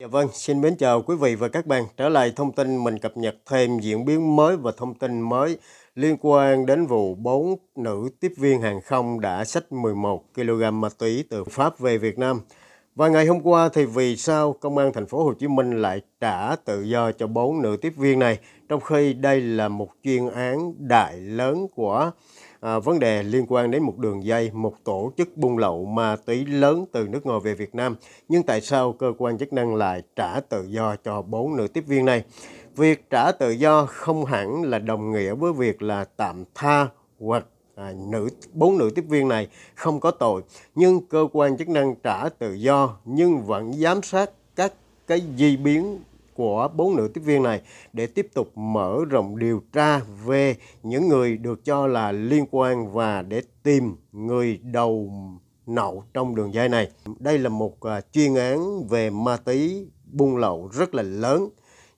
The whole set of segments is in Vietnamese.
Dạ vâng, xin mến chào quý vị và các bạn. Trở lại thông tin mình cập nhật thêm diễn biến mới và thông tin mới liên quan đến vụ 4 nữ tiếp viên hàng không đã sách 11 kg ma túy từ Pháp về Việt Nam. Và ngày hôm qua thì vì sao công an thành phố Hồ Chí Minh lại trả tự do cho 4 nữ tiếp viên này trong khi đây là một chuyên án đại lớn của à, vấn đề liên quan đến một đường dây, một tổ chức buôn lậu ma túy lớn từ nước ngoài về Việt Nam. Nhưng tại sao cơ quan chức năng lại trả tự do cho bốn nữ tiếp viên này? Việc trả tự do không hẳn là đồng nghĩa với việc là tạm tha hoặc à, nữ bốn nữ tiếp viên này không có tội nhưng cơ quan chức năng trả tự do nhưng vẫn giám sát các cái di biến của bốn nữ tiếp viên này để tiếp tục mở rộng điều tra về những người được cho là liên quan và để tìm người đầu nậu trong đường dây này. Đây là một à, chuyên án về ma túy buôn lậu rất là lớn.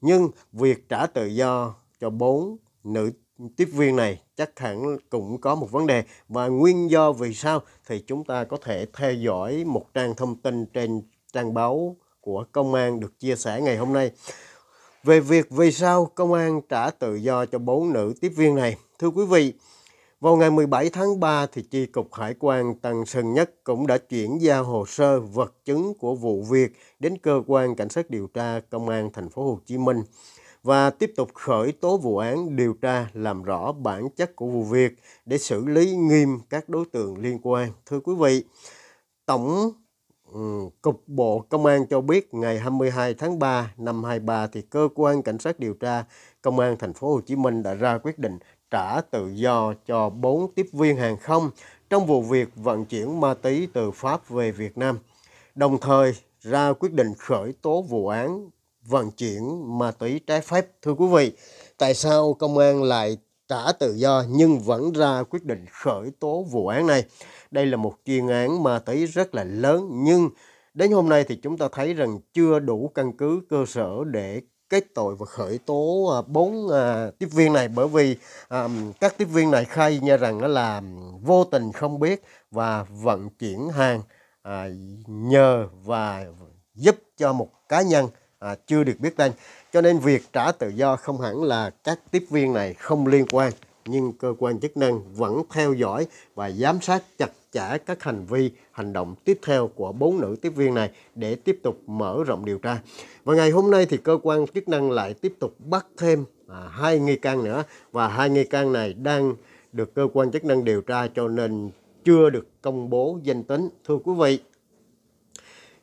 Nhưng việc trả tự do cho bốn nữ tiếp viên này chắc hẳn cũng có một vấn đề và nguyên do vì sao thì chúng ta có thể theo dõi một trang thông tin trên trang báo của công an được chia sẻ ngày hôm nay. Về việc vì sao công an trả tự do cho bốn nữ tiếp viên này, thưa quý vị, vào ngày 17 tháng 3 thì chi cục hải quan Tân Sơn Nhất cũng đã chuyển giao hồ sơ vật chứng của vụ việc đến cơ quan cảnh sát điều tra công an thành phố Hồ Chí Minh và tiếp tục khởi tố vụ án điều tra làm rõ bản chất của vụ việc để xử lý nghiêm các đối tượng liên quan. Thưa quý vị, tổng Ừ, Cục Bộ Công an cho biết ngày 22 tháng 3 năm 23 thì cơ quan cảnh sát điều tra Công an thành phố Hồ Chí Minh đã ra quyết định trả tự do cho 4 tiếp viên hàng không trong vụ việc vận chuyển ma túy từ Pháp về Việt Nam. Đồng thời ra quyết định khởi tố vụ án vận chuyển ma túy trái phép. Thưa quý vị, tại sao công an lại trả tự do nhưng vẫn ra quyết định khởi tố vụ án này. Đây là một chuyên án ma túy rất là lớn nhưng đến hôm nay thì chúng ta thấy rằng chưa đủ căn cứ cơ sở để kết tội và khởi tố à, bốn à, tiếp viên này bởi vì um, các tiếp viên này khai nha rằng là vô tình không biết và vận chuyển hàng à, nhờ và giúp cho một cá nhân à, chưa được biết tên cho nên việc trả tự do không hẳn là các tiếp viên này không liên quan, nhưng cơ quan chức năng vẫn theo dõi và giám sát chặt chẽ các hành vi, hành động tiếp theo của bốn nữ tiếp viên này để tiếp tục mở rộng điều tra. Và ngày hôm nay thì cơ quan chức năng lại tiếp tục bắt thêm à, hai nghi can nữa và hai nghi can này đang được cơ quan chức năng điều tra cho nên chưa được công bố danh tính. Thưa quý vị,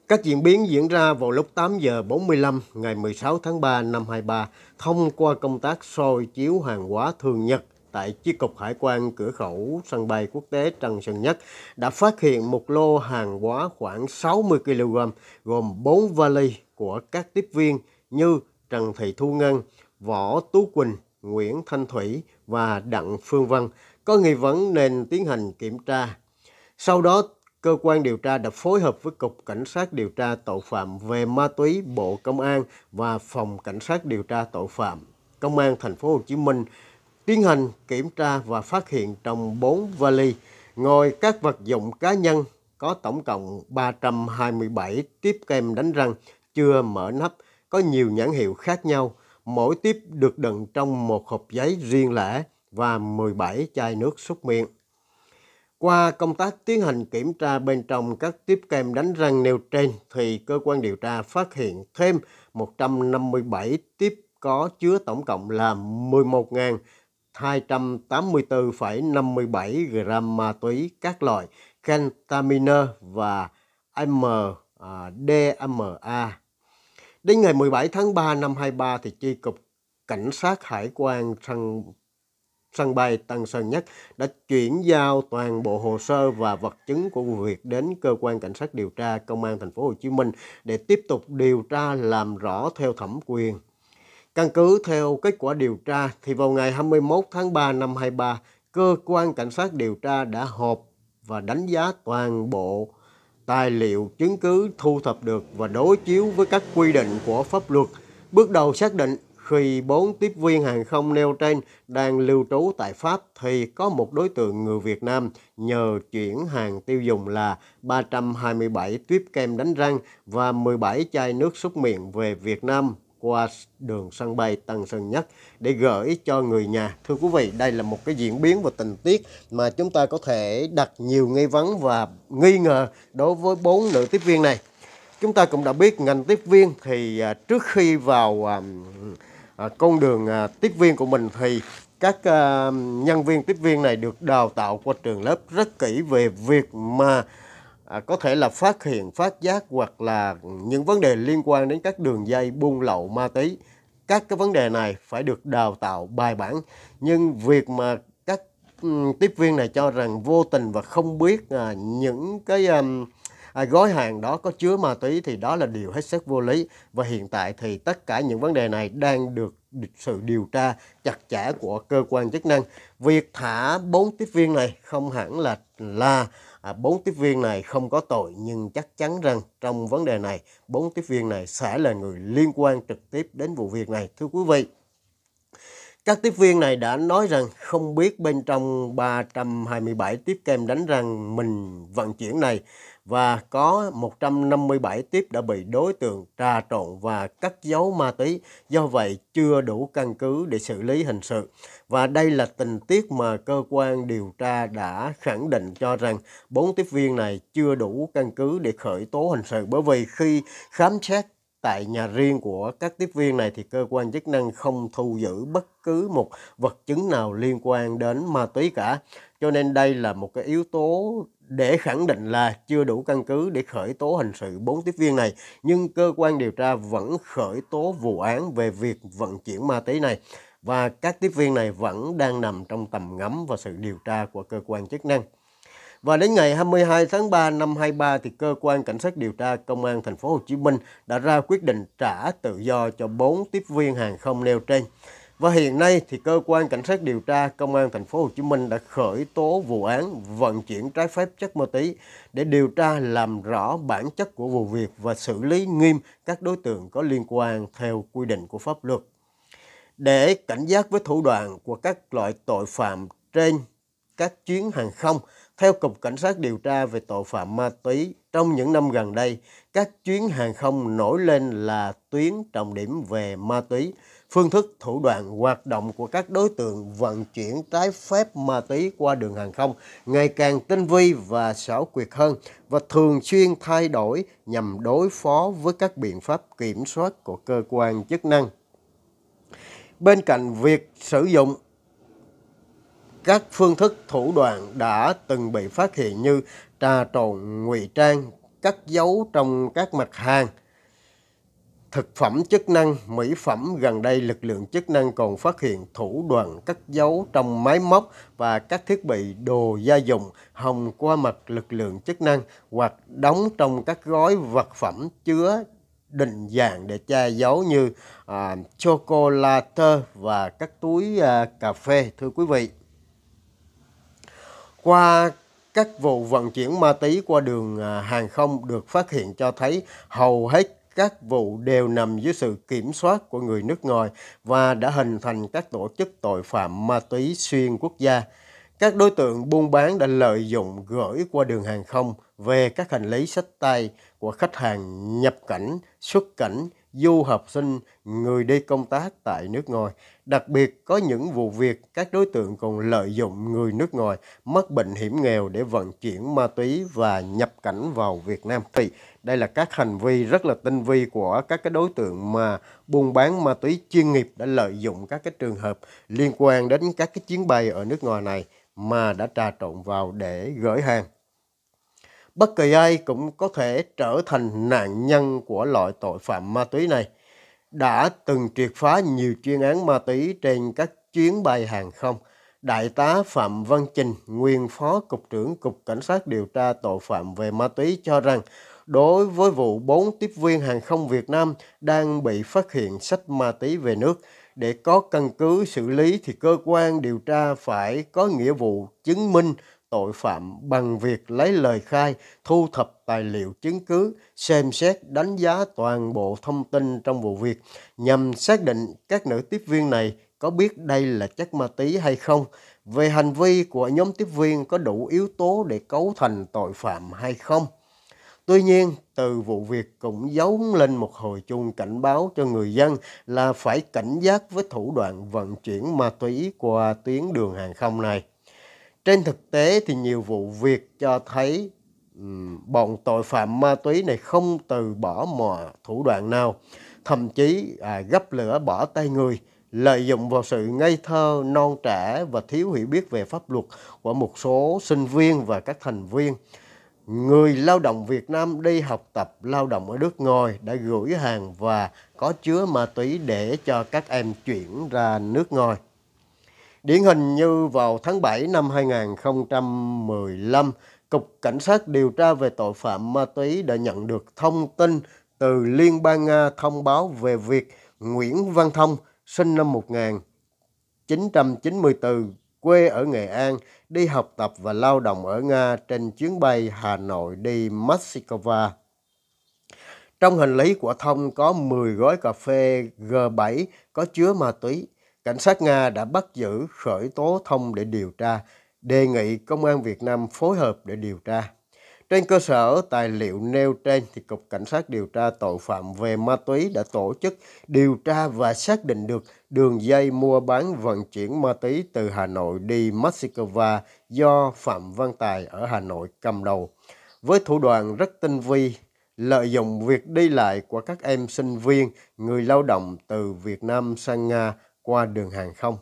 các diễn biến diễn ra vào lúc 8 giờ 45 ngày 16 tháng 3 năm 23 thông qua công tác soi chiếu hàng hóa thường nhật tại chi cục hải quan cửa khẩu sân bay quốc tế Trần Sơn Nhất đã phát hiện một lô hàng hóa khoảng 60 kg gồm 4 vali của các tiếp viên như Trần Thị Thu Ngân, Võ Tú Quỳnh, Nguyễn Thanh Thủy và Đặng Phương Văn có nghi vấn nên tiến hành kiểm tra. Sau đó cơ quan điều tra đã phối hợp với Cục Cảnh sát điều tra tội phạm về ma túy Bộ Công an và Phòng Cảnh sát điều tra tội phạm Công an thành phố Hồ Chí Minh tiến hành kiểm tra và phát hiện trong 4 vali ngồi các vật dụng cá nhân có tổng cộng 327 tiếp kem đánh răng chưa mở nắp, có nhiều nhãn hiệu khác nhau, mỗi tiếp được đựng trong một hộp giấy riêng lẻ và 17 chai nước súc miệng. Qua công tác tiến hành kiểm tra bên trong các tiếp kem đánh răng nêu trên thì cơ quan điều tra phát hiện thêm 157 tiếp có chứa tổng cộng là 11.284,57 gram ma túy các loại kentaminer và MDMA. Đến ngày 17 tháng 3 năm 23 thì chi cục cảnh sát hải quan Trăng sân bay Tân Sơn Nhất đã chuyển giao toàn bộ hồ sơ và vật chứng của vụ việc đến cơ quan cảnh sát điều tra công an thành phố Hồ Chí Minh để tiếp tục điều tra làm rõ theo thẩm quyền. Căn cứ theo kết quả điều tra thì vào ngày 21 tháng 3 năm 23, cơ quan cảnh sát điều tra đã họp và đánh giá toàn bộ tài liệu chứng cứ thu thập được và đối chiếu với các quy định của pháp luật. Bước đầu xác định khi bốn tiếp viên hàng không nêu trên đang lưu trú tại Pháp thì có một đối tượng người Việt Nam nhờ chuyển hàng tiêu dùng là 327 tuyếp kem đánh răng và 17 chai nước súc miệng về Việt Nam qua đường sân bay Tân Sơn Nhất để gửi cho người nhà. Thưa quý vị, đây là một cái diễn biến và tình tiết mà chúng ta có thể đặt nhiều nghi vấn và nghi ngờ đối với bốn nữ tiếp viên này. Chúng ta cũng đã biết ngành tiếp viên thì à, trước khi vào à, À, con đường à, tiếp viên của mình thì các à, nhân viên tiếp viên này được đào tạo qua trường lớp rất kỹ về việc mà có thể là phát hiện, phát giác hoặc là những vấn đề liên quan đến các đường dây buôn lậu ma túy. Các cái vấn đề này phải được đào tạo bài bản. Nhưng việc mà các tiếp viên này cho rằng vô tình và không biết những cái gói hàng đó có chứa ma túy thì đó là điều hết sức vô lý và hiện tại thì tất cả những vấn đề này đang được sự điều tra chặt chẽ của cơ quan chức năng. Việc thả bốn tiếp viên này không hẳn là là bốn à, tiếp viên này không có tội nhưng chắc chắn rằng trong vấn đề này bốn tiếp viên này sẽ là người liên quan trực tiếp đến vụ việc này thưa quý vị. Các tiếp viên này đã nói rằng không biết bên trong 327 tiếp kem đánh răng mình vận chuyển này và có 157 tiếp đã bị đối tượng trà trộn và cắt dấu ma túy, do vậy chưa đủ căn cứ để xử lý hình sự. Và đây là tình tiết mà cơ quan điều tra đã khẳng định cho rằng bốn tiếp viên này chưa đủ căn cứ để khởi tố hình sự bởi vì khi khám xét tại nhà riêng của các tiếp viên này thì cơ quan chức năng không thu giữ bất cứ một vật chứng nào liên quan đến ma túy cả. Cho nên đây là một cái yếu tố để khẳng định là chưa đủ căn cứ để khởi tố hình sự 4 tiếp viên này, nhưng cơ quan điều tra vẫn khởi tố vụ án về việc vận chuyển ma túy này và các tiếp viên này vẫn đang nằm trong tầm ngắm và sự điều tra của cơ quan chức năng. Và đến ngày 22 tháng 3 năm 23 thì cơ quan cảnh sát điều tra công an thành phố Hồ Chí Minh đã ra quyết định trả tự do cho 4 tiếp viên hàng không nêu trên. Và hiện nay thì cơ quan cảnh sát điều tra công an thành phố Hồ Chí Minh đã khởi tố vụ án vận chuyển trái phép chất ma túy để điều tra làm rõ bản chất của vụ việc và xử lý nghiêm các đối tượng có liên quan theo quy định của pháp luật. Để cảnh giác với thủ đoạn của các loại tội phạm trên các chuyến hàng không, theo Cục Cảnh sát điều tra về tội phạm ma túy, trong những năm gần đây, các chuyến hàng không nổi lên là tuyến trọng điểm về ma túy, phương thức thủ đoạn hoạt động của các đối tượng vận chuyển trái phép ma túy qua đường hàng không ngày càng tinh vi và xảo quyệt hơn và thường xuyên thay đổi nhằm đối phó với các biện pháp kiểm soát của cơ quan chức năng. Bên cạnh việc sử dụng các phương thức thủ đoạn đã từng bị phát hiện như trà trộn, ngụy trang, cắt dấu trong các mặt hàng, Thực phẩm chức năng, mỹ phẩm gần đây lực lượng chức năng còn phát hiện thủ đoàn cất giấu trong máy móc và các thiết bị đồ gia dụng hồng qua mặt lực lượng chức năng hoặc đóng trong các gói vật phẩm chứa định dạng để che giấu như à, chocolate và các túi à, cà phê thưa quý vị. Qua các vụ vận chuyển ma túy qua đường à, hàng không được phát hiện cho thấy hầu hết các vụ đều nằm dưới sự kiểm soát của người nước ngoài và đã hình thành các tổ chức tội phạm ma túy xuyên quốc gia. Các đối tượng buôn bán đã lợi dụng gửi qua đường hàng không về các hành lý sách tay của khách hàng nhập cảnh, xuất cảnh du học sinh, người đi công tác tại nước ngoài. Đặc biệt có những vụ việc các đối tượng còn lợi dụng người nước ngoài mắc bệnh hiểm nghèo để vận chuyển ma túy và nhập cảnh vào Việt Nam. Thì đây là các hành vi rất là tinh vi của các cái đối tượng mà buôn bán ma túy chuyên nghiệp đã lợi dụng các cái trường hợp liên quan đến các cái chuyến bay ở nước ngoài này mà đã trà trộn vào để gửi hàng bất kỳ ai cũng có thể trở thành nạn nhân của loại tội phạm ma túy này. Đã từng triệt phá nhiều chuyên án ma túy trên các chuyến bay hàng không, Đại tá Phạm Văn Trình, nguyên phó cục trưởng Cục Cảnh sát điều tra tội phạm về ma túy cho rằng đối với vụ 4 tiếp viên hàng không Việt Nam đang bị phát hiện sách ma túy về nước, để có căn cứ xử lý thì cơ quan điều tra phải có nghĩa vụ chứng minh tội phạm bằng việc lấy lời khai, thu thập tài liệu chứng cứ, xem xét đánh giá toàn bộ thông tin trong vụ việc nhằm xác định các nữ tiếp viên này có biết đây là chất ma túy hay không, về hành vi của nhóm tiếp viên có đủ yếu tố để cấu thành tội phạm hay không. Tuy nhiên, từ vụ việc cũng giấu lên một hồi chuông cảnh báo cho người dân là phải cảnh giác với thủ đoạn vận chuyển ma túy qua tuyến đường hàng không này. Trên thực tế thì nhiều vụ việc cho thấy bọn tội phạm ma túy này không từ bỏ mọi thủ đoạn nào, thậm chí à, gấp lửa bỏ tay người, lợi dụng vào sự ngây thơ, non trẻ và thiếu hiểu biết về pháp luật của một số sinh viên và các thành viên. Người lao động Việt Nam đi học tập lao động ở nước ngoài đã gửi hàng và có chứa ma túy để cho các em chuyển ra nước ngoài. Điển hình như vào tháng 7 năm 2015, Cục Cảnh sát điều tra về tội phạm ma túy đã nhận được thông tin từ Liên bang Nga thông báo về việc Nguyễn Văn Thông, sinh năm 1994, quê ở Nghệ An, đi học tập và lao động ở Nga trên chuyến bay Hà Nội đi Moscow. Trong hành lý của Thông có 10 gói cà phê G7 có chứa ma túy cảnh sát Nga đã bắt giữ khởi tố thông để điều tra, đề nghị Công an Việt Nam phối hợp để điều tra. Trên cơ sở tài liệu nêu trên, thì Cục Cảnh sát điều tra tội phạm về ma túy đã tổ chức điều tra và xác định được đường dây mua bán vận chuyển ma túy từ Hà Nội đi Moscow do Phạm Văn Tài ở Hà Nội cầm đầu. Với thủ đoạn rất tinh vi, lợi dụng việc đi lại của các em sinh viên, người lao động từ Việt Nam sang Nga qua đường hàng không.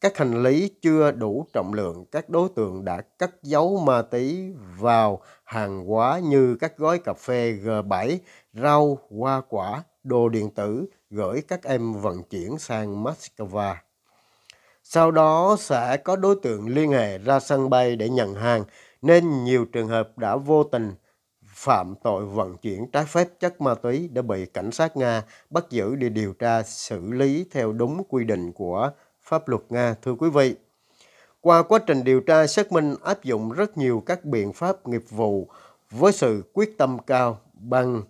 Các hành lý chưa đủ trọng lượng, các đối tượng đã cất giấu ma túy vào hàng hóa như các gói cà phê G7, rau, hoa quả, đồ điện tử gửi các em vận chuyển sang Moscow. Sau đó sẽ có đối tượng liên hệ ra sân bay để nhận hàng, nên nhiều trường hợp đã vô tình phạm tội vận chuyển trái phép chất ma túy đã bị cảnh sát Nga bắt giữ để điều tra xử lý theo đúng quy định của pháp luật Nga, thưa quý vị. Qua quá trình điều tra xác minh áp dụng rất nhiều các biện pháp nghiệp vụ với sự quyết tâm cao bằng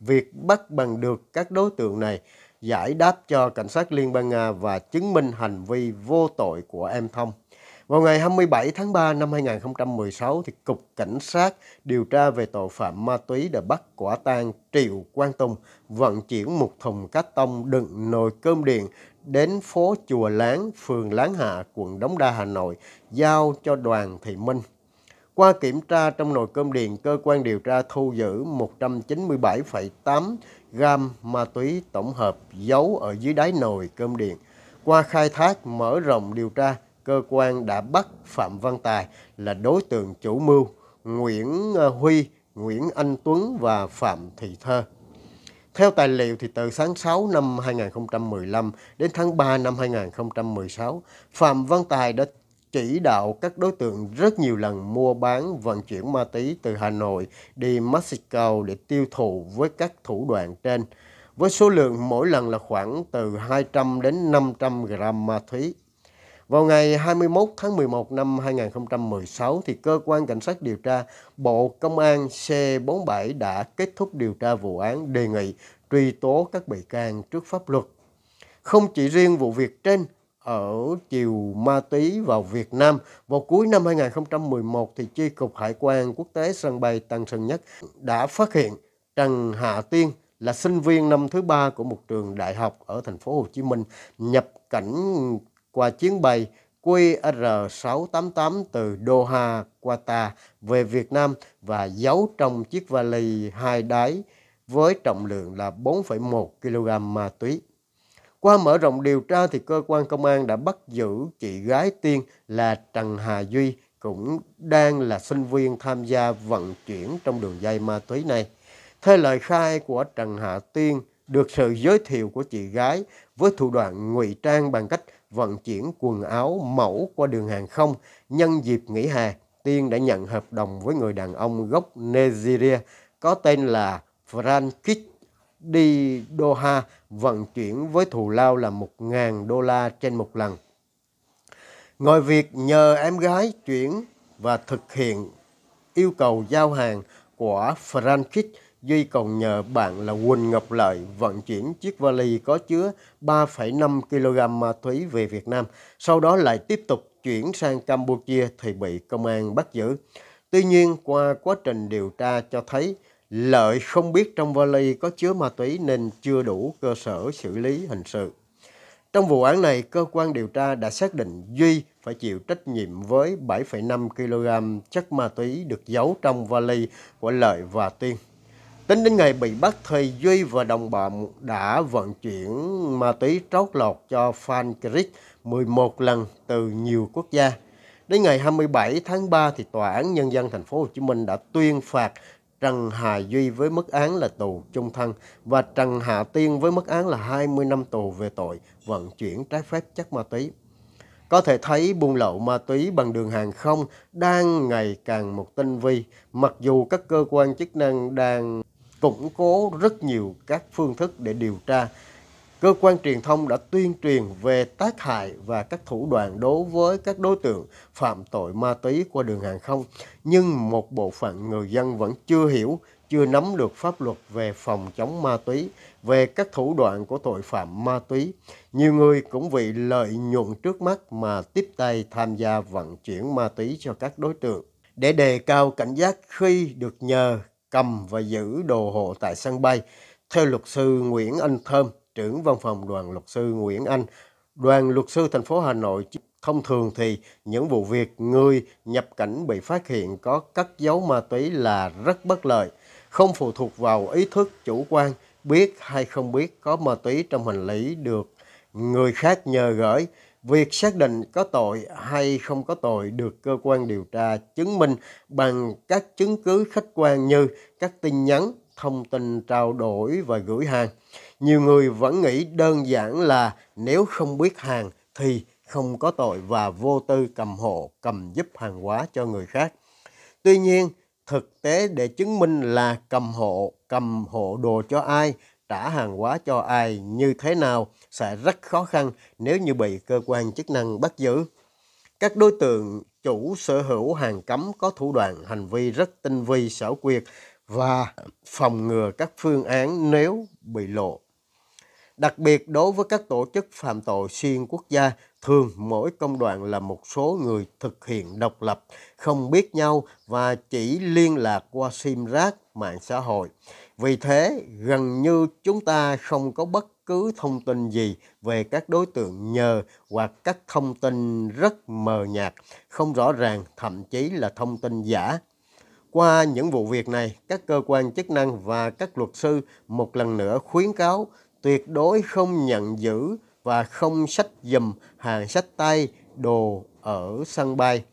việc bắt bằng được các đối tượng này giải đáp cho cảnh sát Liên bang Nga và chứng minh hành vi vô tội của em Thông. Vào ngày 27 tháng 3 năm 2016, thì Cục Cảnh sát điều tra về tội phạm ma túy đã bắt quả tang Triệu Quang Tùng vận chuyển một thùng cát tông đựng nồi cơm điện đến phố Chùa Láng, phường Láng Hạ, quận Đống Đa, Hà Nội, giao cho đoàn Thị Minh. Qua kiểm tra trong nồi cơm điện, cơ quan điều tra thu giữ 197,8 gram ma túy tổng hợp giấu ở dưới đáy nồi cơm điện. Qua khai thác mở rộng điều tra, cơ quan đã bắt Phạm Văn Tài là đối tượng chủ mưu Nguyễn ờ, Huy, Nguyễn Anh Tuấn và Phạm Thị Thơ. Theo tài liệu thì từ tháng 6 năm 2015 đến tháng 3 năm 2016, Phạm Văn Tài đã chỉ đạo các đối tượng rất nhiều lần mua bán vận chuyển ma túy từ Hà Nội đi Mexico để tiêu thụ với các thủ đoạn trên, với số lượng mỗi lần là khoảng từ 200 đến 500 gram ma túy. Vào ngày 21 tháng 11 năm 2016, thì Cơ quan Cảnh sát điều tra Bộ Công an C47 đã kết thúc điều tra vụ án đề nghị truy tố các bị can trước pháp luật. Không chỉ riêng vụ việc trên, ở chiều ma túy vào Việt Nam. Vào cuối năm 2011, thì Chi cục Hải quan Quốc tế sân bay Tân Sơn Nhất đã phát hiện Trần Hạ Tiên là sinh viên năm thứ ba của một trường đại học ở thành phố Hồ Chí Minh nhập cảnh qua chuyến bay QR688 từ Doha, Qatar về Việt Nam và giấu trong chiếc vali hai đáy với trọng lượng là 4,1 kg ma túy. Qua mở rộng điều tra thì cơ quan công an đã bắt giữ chị gái Tiên là Trần Hà Duy cũng đang là sinh viên tham gia vận chuyển trong đường dây ma túy này. Theo lời khai của Trần hà Tiên, được sự giới thiệu của chị gái với thủ đoạn ngụy trang bằng cách vận chuyển quần áo mẫu qua đường hàng không. Nhân dịp nghỉ hè, Tiên đã nhận hợp đồng với người đàn ông gốc Nigeria có tên là Frankis đi Doha vận chuyển với thù lao là 1.000 đô la trên một lần. Ngoài việc nhờ em gái chuyển và thực hiện yêu cầu giao hàng của Frankis, Duy còn nhờ bạn là Quỳnh Ngọc Lợi vận chuyển chiếc vali có chứa 3,5 kg ma túy về Việt Nam, sau đó lại tiếp tục chuyển sang Campuchia thì bị công an bắt giữ. Tuy nhiên, qua quá trình điều tra cho thấy, Lợi không biết trong vali có chứa ma túy nên chưa đủ cơ sở xử lý hình sự. Trong vụ án này, cơ quan điều tra đã xác định Duy phải chịu trách nhiệm với 7,5 kg chất ma túy được giấu trong vali của Lợi và tiên Tính đến ngày bị bắt, thì Duy và đồng bọn đã vận chuyển ma túy trót lọt cho Phan Crick 11 lần từ nhiều quốc gia. Đến ngày 27 tháng 3 thì tòa án nhân dân thành phố Hồ Chí Minh đã tuyên phạt Trần Hà Duy với mức án là tù chung thân và Trần Hà Tiên với mức án là 20 năm tù về tội vận chuyển trái phép chất ma túy. Có thể thấy buôn lậu ma túy bằng đường hàng không đang ngày càng một tinh vi, mặc dù các cơ quan chức năng đang củng cố rất nhiều các phương thức để điều tra. Cơ quan truyền thông đã tuyên truyền về tác hại và các thủ đoạn đối với các đối tượng phạm tội ma túy qua đường hàng không, nhưng một bộ phận người dân vẫn chưa hiểu, chưa nắm được pháp luật về phòng chống ma túy, về các thủ đoạn của tội phạm ma túy. Nhiều người cũng vì lợi nhuận trước mắt mà tiếp tay tham gia vận chuyển ma túy cho các đối tượng. Để đề cao cảnh giác khi được nhờ cầm và giữ đồ hộ tại sân bay. Theo luật sư Nguyễn Anh Thơm, trưởng văn phòng đoàn luật sư Nguyễn Anh, đoàn luật sư thành phố Hà Nội thông thường thì những vụ việc người nhập cảnh bị phát hiện có cất dấu ma túy là rất bất lợi, không phụ thuộc vào ý thức chủ quan biết hay không biết có ma túy trong hành lý được người khác nhờ gửi Việc xác định có tội hay không có tội được cơ quan điều tra chứng minh bằng các chứng cứ khách quan như các tin nhắn, thông tin trao đổi và gửi hàng. Nhiều người vẫn nghĩ đơn giản là nếu không biết hàng thì không có tội và vô tư cầm hộ, cầm giúp hàng hóa cho người khác. Tuy nhiên, thực tế để chứng minh là cầm hộ, cầm hộ đồ cho ai trả hàng hóa cho ai như thế nào sẽ rất khó khăn nếu như bị cơ quan chức năng bắt giữ. Các đối tượng chủ sở hữu hàng cấm có thủ đoạn hành vi rất tinh vi xảo quyệt và phòng ngừa các phương án nếu bị lộ. Đặc biệt đối với các tổ chức phạm tội xuyên quốc gia, thường mỗi công đoạn là một số người thực hiện độc lập, không biết nhau và chỉ liên lạc qua sim rác mạng xã hội. Vì thế, gần như chúng ta không có bất cứ thông tin gì về các đối tượng nhờ hoặc các thông tin rất mờ nhạt, không rõ ràng, thậm chí là thông tin giả. Qua những vụ việc này, các cơ quan chức năng và các luật sư một lần nữa khuyến cáo tuyệt đối không nhận giữ và không sách dùm hàng sách tay đồ ở sân bay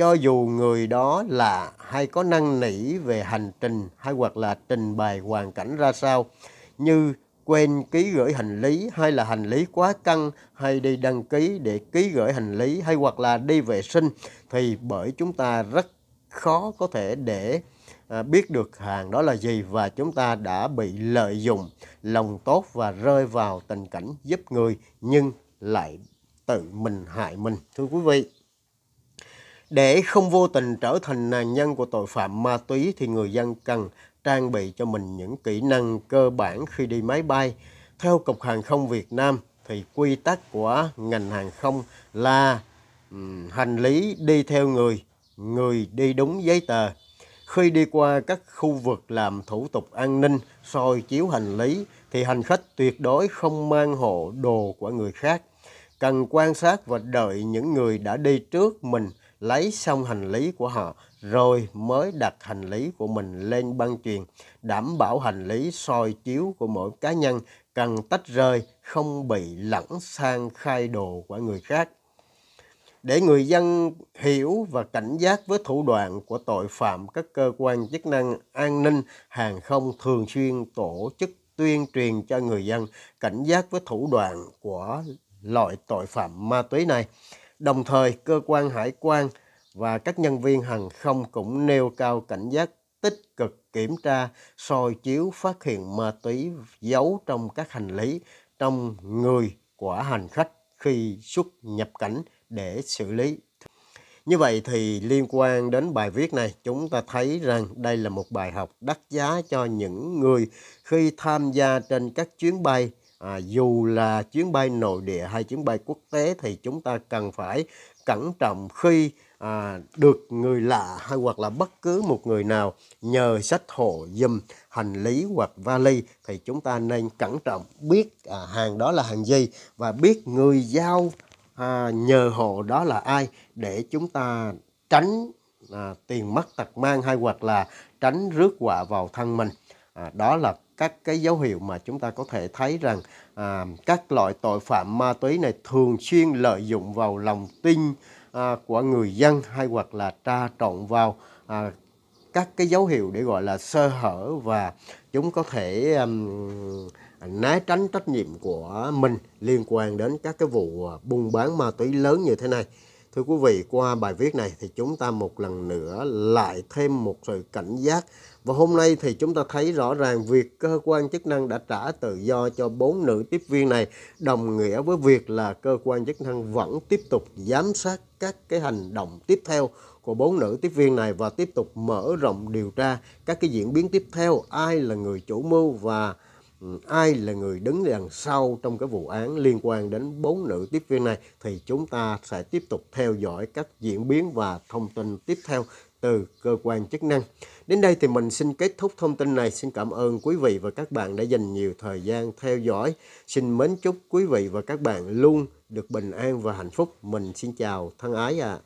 cho dù người đó là hay có năng nỉ về hành trình hay hoặc là trình bày hoàn cảnh ra sao như quên ký gửi hành lý hay là hành lý quá căng hay đi đăng ký để ký gửi hành lý hay hoặc là đi vệ sinh thì bởi chúng ta rất khó có thể để à, biết được hàng đó là gì và chúng ta đã bị lợi dụng lòng tốt và rơi vào tình cảnh giúp người nhưng lại tự mình hại mình thưa quý vị để không vô tình trở thành nạn nhân của tội phạm ma túy thì người dân cần trang bị cho mình những kỹ năng cơ bản khi đi máy bay. Theo Cục Hàng không Việt Nam thì quy tắc của ngành hàng không là um, hành lý đi theo người, người đi đúng giấy tờ. Khi đi qua các khu vực làm thủ tục an ninh, soi chiếu hành lý thì hành khách tuyệt đối không mang hộ đồ của người khác. Cần quan sát và đợi những người đã đi trước mình lấy xong hành lý của họ rồi mới đặt hành lý của mình lên băng truyền đảm bảo hành lý soi chiếu của mỗi cá nhân cần tách rời không bị lẫn sang khai đồ của người khác. Để người dân hiểu và cảnh giác với thủ đoạn của tội phạm, các cơ quan chức năng an ninh hàng không thường xuyên tổ chức tuyên truyền cho người dân cảnh giác với thủ đoạn của loại tội phạm ma túy này. Đồng thời, cơ quan hải quan và các nhân viên hàng không cũng nêu cao cảnh giác tích cực kiểm tra, soi chiếu phát hiện ma túy giấu trong các hành lý, trong người của hành khách khi xuất nhập cảnh để xử lý. Như vậy thì liên quan đến bài viết này, chúng ta thấy rằng đây là một bài học đắt giá cho những người khi tham gia trên các chuyến bay à, dù là chuyến bay nội địa hay chuyến bay quốc tế thì chúng ta cần phải cẩn trọng khi à, được người lạ hay hoặc là bất cứ một người nào nhờ sách hộ dùm hành lý hoặc vali thì chúng ta nên cẩn trọng biết à, hàng đó là hàng gì và biết người giao à, nhờ hộ đó là ai để chúng ta tránh à, tiền mất tật mang hay hoặc là tránh rước họa vào thân mình à, đó là các cái dấu hiệu mà chúng ta có thể thấy rằng à, các loại tội phạm ma túy này thường xuyên lợi dụng vào lòng tin à, của người dân hay hoặc là tra trộn vào à, các cái dấu hiệu để gọi là sơ hở và chúng có thể um, né tránh trách nhiệm của mình liên quan đến các cái vụ à, buôn bán ma túy lớn như thế này. Thưa quý vị, qua bài viết này thì chúng ta một lần nữa lại thêm một sự cảnh giác. Và hôm nay thì chúng ta thấy rõ ràng việc cơ quan chức năng đã trả tự do cho bốn nữ tiếp viên này đồng nghĩa với việc là cơ quan chức năng vẫn tiếp tục giám sát các cái hành động tiếp theo của bốn nữ tiếp viên này và tiếp tục mở rộng điều tra các cái diễn biến tiếp theo, ai là người chủ mưu và ai là người đứng đằng sau trong cái vụ án liên quan đến bốn nữ tiếp viên này thì chúng ta sẽ tiếp tục theo dõi các diễn biến và thông tin tiếp theo từ cơ quan chức năng. Đến đây thì mình xin kết thúc thông tin này. Xin cảm ơn quý vị và các bạn đã dành nhiều thời gian theo dõi. Xin mến chúc quý vị và các bạn luôn được bình an và hạnh phúc. Mình xin chào thân ái ạ. À.